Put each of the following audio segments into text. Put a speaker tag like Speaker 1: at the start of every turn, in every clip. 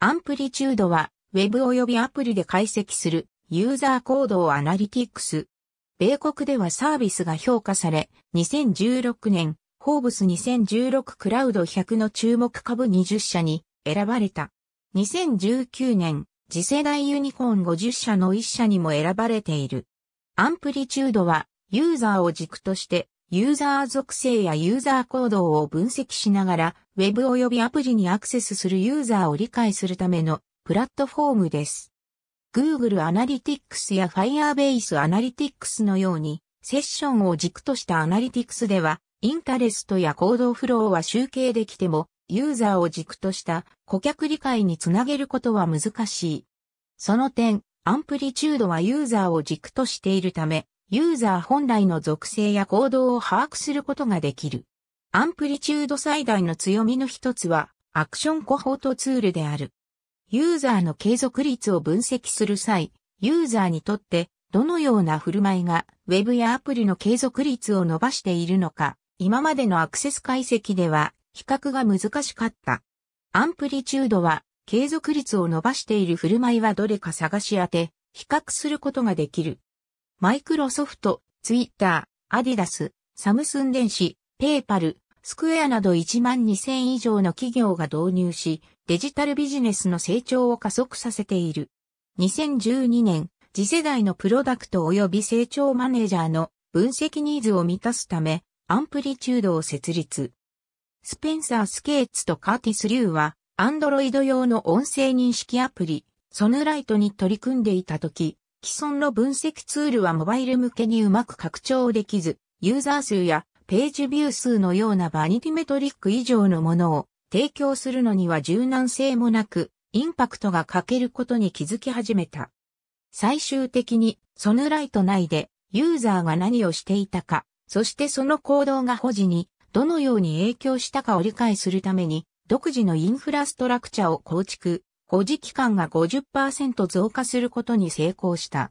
Speaker 1: アンプリチュードは、ウェブ及びアプリで解析するユーザー行動アナリティクス。米国ではサービスが評価され、2016年、ホーブス2016クラウド100の注目株20社に選ばれた。2019年、次世代ユニコーン50社の1社にも選ばれている。アンプリチュードは、ユーザーを軸として、ユーザー属性やユーザー行動を分析しながら、ウェブ及びアプリにアクセスするユーザーを理解するためのプラットフォームです。Google Analytics や Firebase Analytics のように、セッションを軸としたアナリティクスでは、インタレストや行動フローは集計できても、ユーザーを軸とした顧客理解につなげることは難しい。その点、アンプリチュードはユーザーを軸としているため、ユーザー本来の属性や行動を把握することができる。アンプリチュード最大の強みの一つは、アクションコホートツールである。ユーザーの継続率を分析する際、ユーザーにとってどのような振る舞いが Web やアプリの継続率を伸ばしているのか、今までのアクセス解析では比較が難しかった。アンプリチュードは継続率を伸ばしている振る舞いはどれか探し当て、比較することができる。マイクロソフト、ツイッター、アディダス、サムスン電子、ペーパル、スクエアなど1万2000以上の企業が導入し、デジタルビジネスの成長を加速させている。2012年、次世代のプロダクト及び成長マネージャーの分析ニーズを満たすため、アンプリチュードを設立。スペンサー・スケーツとカーティス・リューは、アンドロイド用の音声認識アプリ、ソヌライトに取り組んでいたとき、既存の分析ツールはモバイル向けにうまく拡張できず、ユーザー数やページビュー数のようなバニティメトリック以上のものを提供するのには柔軟性もなく、インパクトが欠けることに気づき始めた。最終的に、ソヌライト内で、ユーザーが何をしていたか、そしてその行動が保持に、どのように影響したかを理解するために、独自のインフラストラクチャを構築、保持期間が50%増加することに成功した。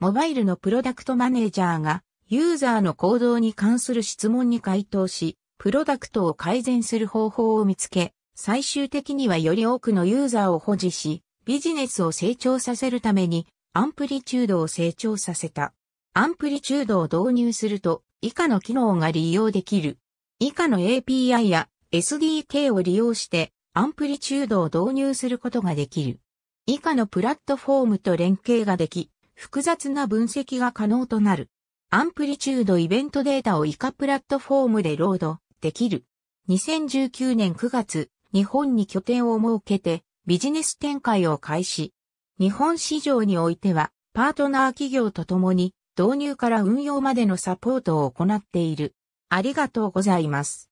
Speaker 1: モバイルのプロダクトマネージャーがユーザーの行動に関する質問に回答し、プロダクトを改善する方法を見つけ、最終的にはより多くのユーザーを保持し、ビジネスを成長させるために、アンプリチュードを成長させた。アンプリチュードを導入すると、以下の機能が利用できる。以下の API や SDK を利用して、アンプリチュードを導入することができる。以下のプラットフォームと連携ができ、複雑な分析が可能となる。アンプリチュードイベントデータを以下プラットフォームでロードできる。2019年9月、日本に拠点を設けてビジネス展開を開始。日本市場においては、パートナー企業と共に導入から運用までのサポートを行っている。ありがとうございます。